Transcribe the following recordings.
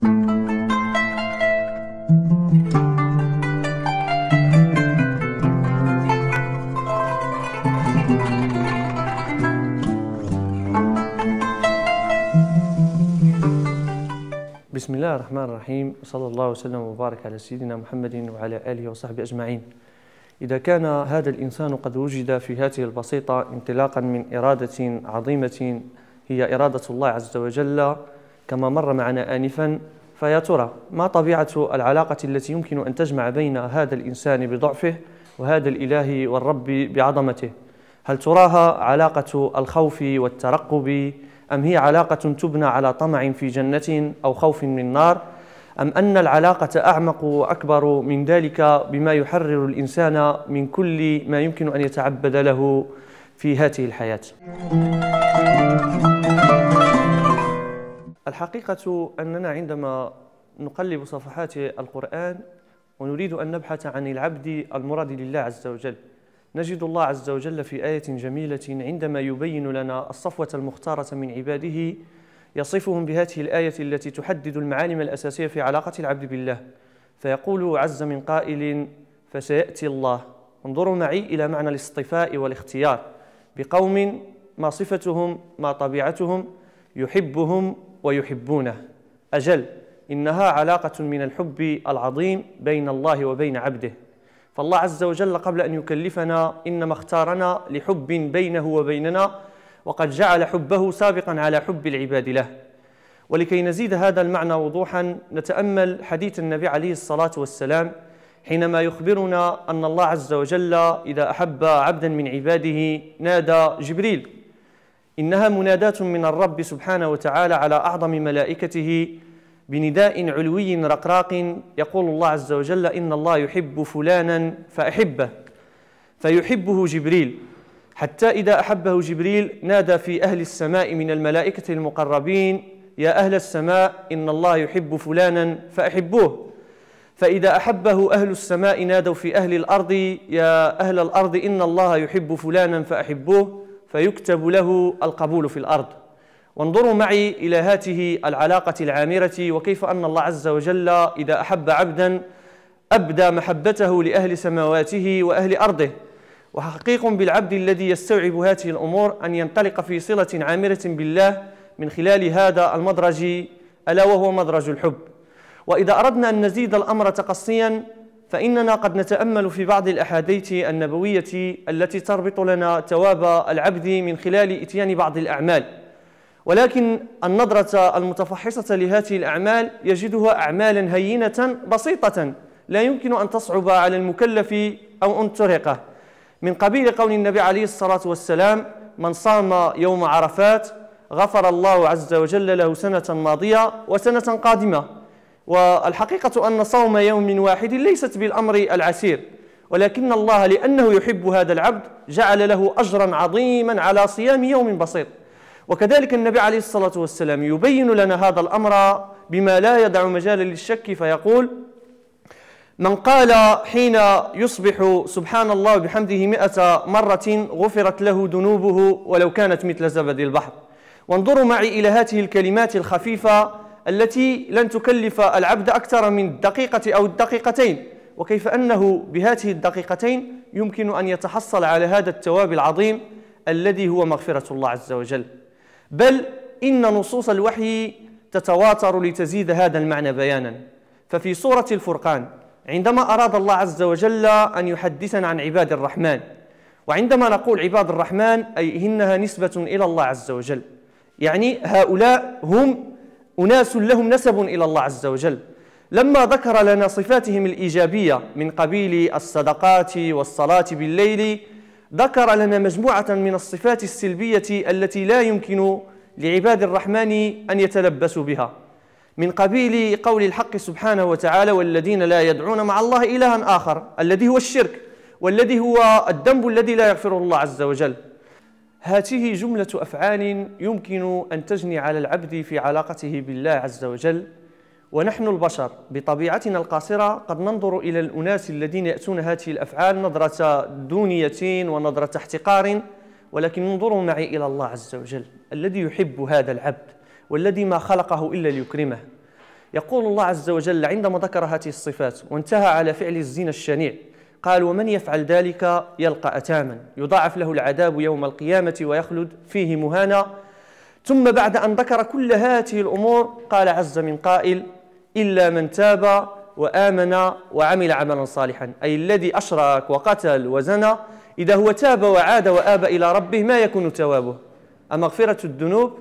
بسم الله الرحمن الرحيم صلى الله وسلم وبارك على سيدنا محمد وعلى آله وصحبه أجمعين إذا كان هذا الإنسان قد وجد في هذه البسيطة انطلاقا من إرادة عظيمة هي إرادة الله عز وجل كما مر معنا آنفا فيا ترى ما طبيعة العلاقة التي يمكن أن تجمع بين هذا الإنسان بضعفه وهذا الإله والرب بعظمته هل تراها علاقة الخوف والترقب أم هي علاقة تبنى على طمع في جنة أو خوف من نار أم أن العلاقة أعمق وأكبر من ذلك بما يحرر الإنسان من كل ما يمكن أن يتعبد له في هذه الحياة الحقيقة أننا عندما نقلب صفحات القرآن ونريد أن نبحث عن العبد المراد لله عز وجل نجد الله عز وجل في آية جميلة عندما يبين لنا الصفوة المختارة من عباده يصفهم بهذه الآية التي تحدد المعالم الأساسية في علاقة العبد بالله فيقول عز من قائل فسيأتي الله انظروا معي إلى معنى الاصطفاء والاختيار بقوم ما صفتهم ما طبيعتهم يحبهم ويحبونه أجل إنها علاقة من الحب العظيم بين الله وبين عبده فالله عز وجل قبل أن يكلفنا إنما اختارنا لحب بينه وبيننا وقد جعل حبه سابقا على حب العباد له ولكي نزيد هذا المعنى وضوحا نتأمل حديث النبي عليه الصلاة والسلام حينما يخبرنا أن الله عز وجل إذا أحب عبدا من عباده نادى جبريل إنها مناداة من الرب سبحانه وتعالى على أعظم ملائكته بنداء علوي رقراق يقول الله عز وجل إن الله يحب فلانا فأحبه فيحبه جبريل حتى إذا أحبه جبريل نادى في أهل السماء من الملائكة المقربين يا أهل السماء إن الله يحب فلانا فأحبوه فإذا أحبه أهل السماء نادوا في أهل الأرض يا أهل الأرض إن الله يحب فلانا فأحبوه فيكتب له القبول في الأرض وانظروا معي إلى هاته العلاقة العامرة وكيف أن الله عز وجل إذا أحب عبدا أبدى محبته لأهل سماواته وأهل أرضه وحقيق بالعبد الذي يستوعب هذه الأمور أن ينطلق في صلة عامرة بالله من خلال هذا المدرج ألا وهو مدرج الحب وإذا أردنا أن نزيد الأمر تقصيا فإننا قد نتأمل في بعض الأحاديث النبوية التي تربط لنا تواب العبد من خلال إتيان بعض الأعمال ولكن النظرة المتفحصة لهذه الأعمال يجدها أعمالا هينة بسيطة لا يمكن أن تصعب على المكلف أو أن ترقه من قبيل قول النبي عليه الصلاة والسلام من صام يوم عرفات غفر الله عز وجل له سنة ماضية وسنة قادمة والحقيقة أن صوم يوم واحد ليست بالأمر العسير ولكن الله لأنه يحب هذا العبد جعل له أجرا عظيما على صيام يوم بسيط وكذلك النبي عليه الصلاة والسلام يبين لنا هذا الأمر بما لا يدع مجالا للشك فيقول من قال حين يصبح سبحان الله بحمده مئة مرة غفرت له ذنوبه ولو كانت مثل زبد البحر وانظروا معي إلى هاته الكلمات الخفيفة التي لن تكلف العبد أكثر من الدقيقة أو الدقيقتين وكيف أنه بهذه الدقيقتين يمكن أن يتحصل على هذا التواب العظيم الذي هو مغفرة الله عز وجل بل إن نصوص الوحي تتواتر لتزيد هذا المعنى بيانا ففي سورة الفرقان عندما أراد الله عز وجل أن يحدثنا عن عباد الرحمن وعندما نقول عباد الرحمن أي إنها نسبة إلى الله عز وجل يعني هؤلاء هم أناس لهم نسب إلى الله عز وجل لما ذكر لنا صفاتهم الإيجابية من قبيل الصدقات والصلاة بالليل ذكر لنا مجموعة من الصفات السلبية التي لا يمكن لعباد الرحمن أن يتلبسوا بها من قبيل قول الحق سبحانه وتعالى والذين لا يدعون مع الله إلها آخر الذي هو الشرك والذي هو الذنب الذي لا يغفره الله عز وجل هاته جملة أفعال يمكن أن تجني على العبد في علاقته بالله عز وجل ونحن البشر بطبيعتنا القاصرة قد ننظر إلى الأناس الذين يأتون هذه الأفعال نظرة دونية ونظرة احتقار ولكن انظروا معي إلى الله عز وجل الذي يحب هذا العبد والذي ما خلقه إلا ليكرمه يقول الله عز وجل عندما ذكر هذه الصفات وانتهى على فعل الزنا الشنيع قال ومن يفعل ذلك يلقى أتاما يضاعف له العذاب يوم القيامة ويخلد فيه مهانا ثم بعد أن ذكر كل هذه الأمور قال عز من قائل إلا من تاب وآمن وعمل عملا صالحا أي الذي أشرك وقتل وزنى إذا هو تاب وعاد وآب إلى ربه ما يكون توابه أمغفرة الذنوب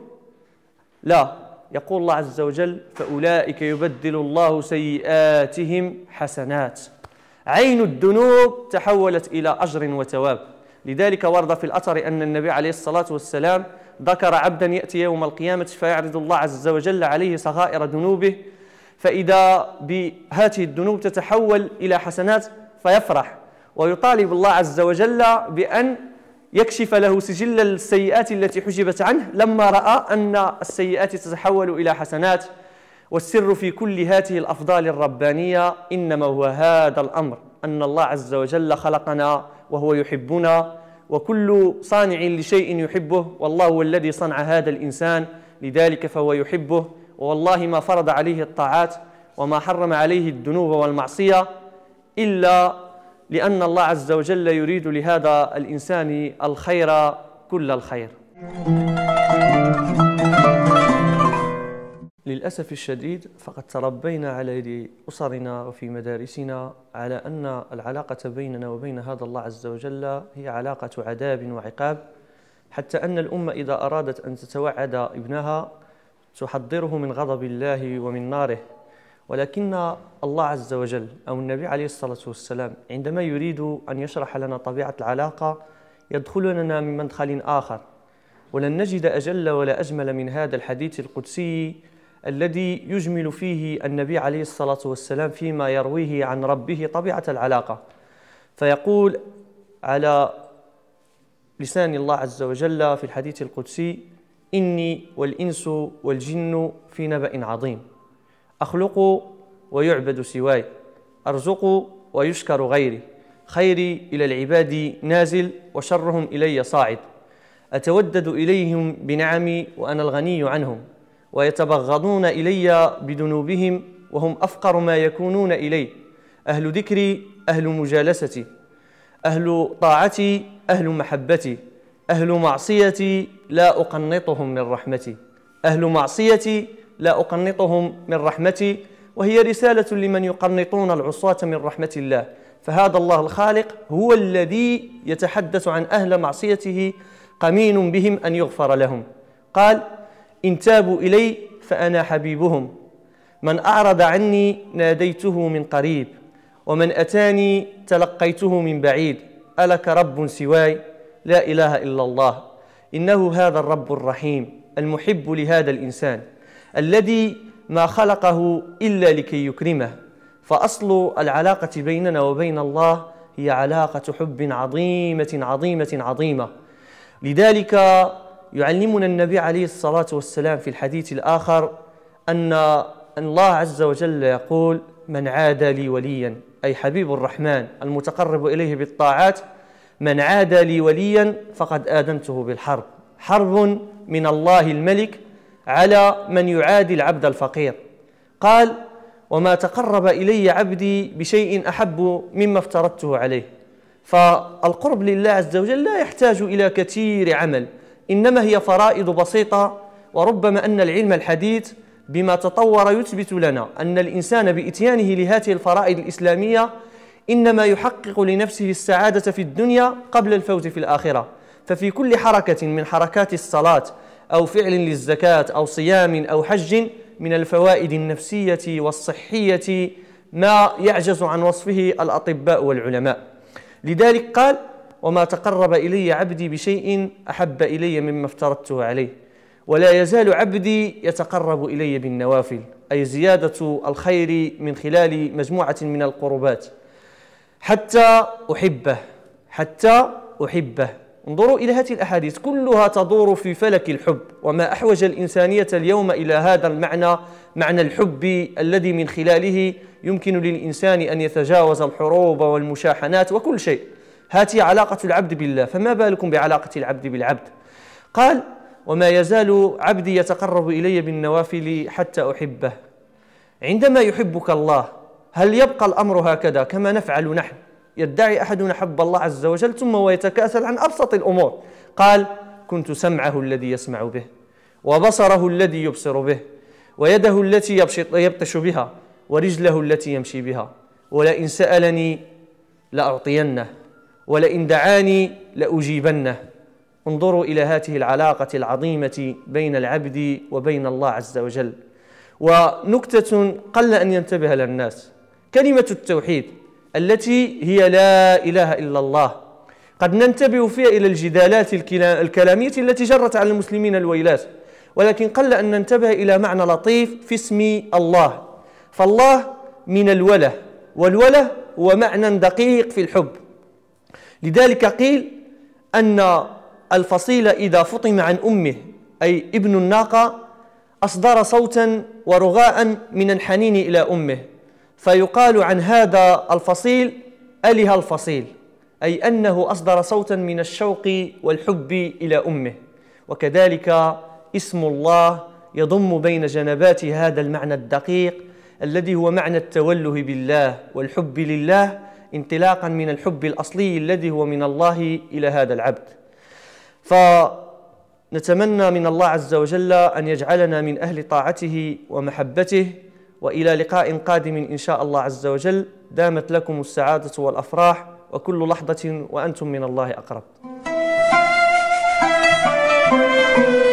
لا يقول الله عز وجل فأولئك يبدل الله سيئاتهم حسنات عين الذنوب تحولت إلى أجر وثواب لذلك ورد في الأثر أن النبي عليه الصلاة والسلام ذكر عبدا يأتي يوم القيامة فيعرض الله عز وجل عليه صغائر ذنوبه فإذا بهذه الذنوب تتحول إلى حسنات فيفرح ويطالب الله عز وجل بأن يكشف له سجل السيئات التي حجبت عنه لما رأى أن السيئات تتحول إلى حسنات والسر في كل هذه الأفضال الربانية إنما هو هذا الأمر أن الله عز وجل خلقنا وهو يحبنا وكل صانع لشيء يحبه والله هو الذي صنع هذا الإنسان لذلك فهو يحبه والله ما فرض عليه الطاعات وما حرم عليه الذنوب والمعصية إلا لأن الله عز وجل يريد لهذا الإنسان الخير كل الخير للأسف الشديد فقد تربينا على يد أسرنا وفي مدارسنا على أن العلاقة بيننا وبين هذا الله عز وجل هي علاقة عذاب وعقاب حتى أن الأمة إذا أرادت أن تتوعد ابنها تحضره من غضب الله ومن ناره ولكن الله عز وجل أو النبي عليه الصلاة والسلام عندما يريد أن يشرح لنا طبيعة العلاقة يدخلنا من مدخل آخر ولن نجد أجل ولا أجمل من هذا الحديث القدسي الذي يجمل فيه النبي عليه الصلاة والسلام فيما يرويه عن ربه طبيعة العلاقة فيقول على لسان الله عز وجل في الحديث القدسي إني والإنس والجن في نبأ عظيم أخلق ويعبد سواي أرزق ويشكر غيري خيري إلى العباد نازل وشرهم إلي صاعد أتودد إليهم بنعمي وأنا الغني عنهم ويتبغضون إلي بذنوبهم وهم أفقر ما يكونون إلي أهل ذكري أهل مجالستي أهل طاعتي أهل محبتي أهل معصيتي لا أقنطهم من رحمتي أهل معصيتي لا أقنطهم من رحمتي وهي رسالة لمن يقنطون العصاة من رحمة الله فهذا الله الخالق هو الذي يتحدث عن أهل معصيته قمين بهم أن يغفر لهم قال إن تابوا إلي فأنا حبيبهم من أعرض عني ناديته من قريب ومن أتاني تلقيته من بعيد ألك رب سواي لا إله إلا الله إنه هذا الرب الرحيم المحب لهذا الإنسان الذي ما خلقه إلا لكي يكرمه فأصل العلاقة بيننا وبين الله هي علاقة حب عظيمة عظيمة عظيمة لذلك يعلمنا النبي عليه الصلاة والسلام في الحديث الآخر أن الله عز وجل يقول من عاد لي وليا أي حبيب الرحمن المتقرب إليه بالطاعات من عاد لي وليا فقد آذنته بالحرب حرب من الله الملك على من يعادي العبد الفقير قال وما تقرب إلي عبدي بشيء أحب مما افترضته عليه فالقرب لله عز وجل لا يحتاج إلى كثير عمل إنما هي فرائض بسيطة وربما أن العلم الحديث بما تطور يثبت لنا أن الإنسان بإتيانه لهذه الفرائض الإسلامية إنما يحقق لنفسه السعادة في الدنيا قبل الفوز في الآخرة ففي كل حركة من حركات الصلاة أو فعل للزكاة أو صيام أو حج من الفوائد النفسية والصحية ما يعجز عن وصفه الأطباء والعلماء لذلك قال وما تقرب إلي عبدي بشيء أحب إلي مما افترضته عليه ولا يزال عبدي يتقرب إلي بالنوافل أي زيادة الخير من خلال مجموعة من القربات حتى أحبه حتى أحبه انظروا إلى هذه الأحاديث كلها تدور في فلك الحب وما أحوج الإنسانية اليوم إلى هذا المعنى معنى الحب الذي من خلاله يمكن للإنسان أن يتجاوز الحروب والمشاحنات وكل شيء هاتي علاقة العبد بالله فما بالكم بعلاقة العبد بالعبد قال وما يزال عبدي يتقرب إلي بالنوافل حتى أحبه عندما يحبك الله هل يبقى الأمر هكذا كما نفعل نحن يدعي أحدنا حب الله عز وجل ثم ويتكاسل عن أبسط الأمور قال كنت سمعه الذي يسمع به وبصره الذي يبصر به ويده التي يبطش بها ورجله التي يمشي بها ولئن سألني لأعطينه ولئن دعاني لأجيبنه انظروا إلى هذه العلاقة العظيمة بين العبد وبين الله عز وجل ونكتة قل أن ينتبه لها الناس كلمة التوحيد التي هي لا إله إلا الله قد ننتبه فيها إلى الجدالات الكلامية التي جرت على المسلمين الويلات ولكن قل أن ننتبه إلى معنى لطيف في اسم الله فالله من الوله والوله هو معنى دقيق في الحب لذلك قيل أن الفصيل إذا فطم عن أمه أي ابن الناقة أصدر صوتا ورغاء من الحنين إلى أمه فيقال عن هذا الفصيل أله الفصيل أي أنه أصدر صوتا من الشوق والحب إلى أمه وكذلك اسم الله يضم بين جنبات هذا المعنى الدقيق الذي هو معنى التوله بالله والحب لله انطلاقا من الحب الأصلي الذي هو من الله إلى هذا العبد فنتمنى من الله عز وجل أن يجعلنا من أهل طاعته ومحبته وإلى لقاء قادم إن شاء الله عز وجل دامت لكم السعادة والأفراح وكل لحظة وأنتم من الله أقرب